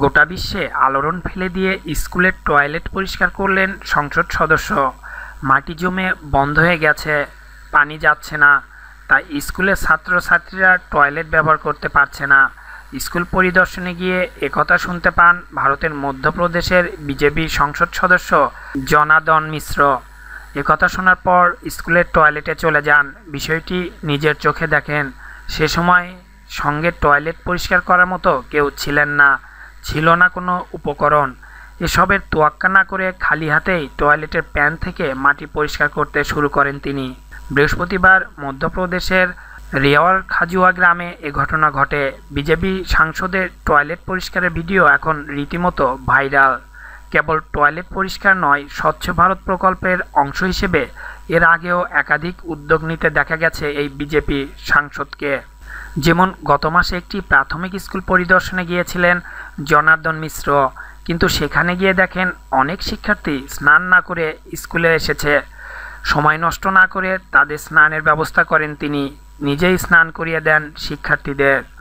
গোটা বিশ্বে আলোড়ন ফেলে দিয়ে স্কুলের টয়লেট পরিষ্কার করলেন সংসদ সদস্য মাটি জমে বন্ধ হয়ে গেছে পানি যাচ্ছে না তাই স্কুলের ছাত্রছাত্রীরা টয়লেট ব্যবহার করতে পারছে না স্কুল পরিদর্শনে গিয়ে একথা শুনতে পান ভারতের মধ্যপ্রদেশের বিজেপি সংসদ সদস্য জনাদন মিশ্র একথা শোনার পর স্কুলের টয়লেটে চলে যান বিষয়টি নিজের চোখে দেখেন সে সময় সঙ্গে টয়লেট পরিষ্কার করার মতো কেউ ছিলেন না ছিল না কোনো উপকরণ এসবের তোয়াক্কা না করে খালি হাতেই টয়লেটের প্যান থেকে মাটি পরিষ্কার করতে শুরু করেন তিনি বৃহস্পতিবার মধ্যপ্রদেশের রেওয়ার খাজুয়া গ্রামে এ ঘটনা ঘটে বিজেপি সাংসদের টয়লেট পরিষ্কারের ভিডিও এখন রীতিমতো ভাইরাল কেবল টয়লেট পরিষ্কার নয় স্বচ্ছ ভারত প্রকল্পের অংশ হিসেবে এর আগেও একাধিক উদ্যোগ নিতে দেখা গেছে এই বিজেপি সাংসদকে যেমন গত মাসে একটি প্রাথমিক স্কুল পরিদর্শনে গিয়েছিলেন জনার্দন মিশ্র কিন্তু সেখানে গিয়ে দেখেন অনেক শিক্ষার্থী স্নান না করে স্কুলে এসেছে সময় নষ্ট না করে তাদের স্নানের ব্যবস্থা করেন তিনি নিজেই স্নান করিয়ে দেন শিক্ষার্থীদের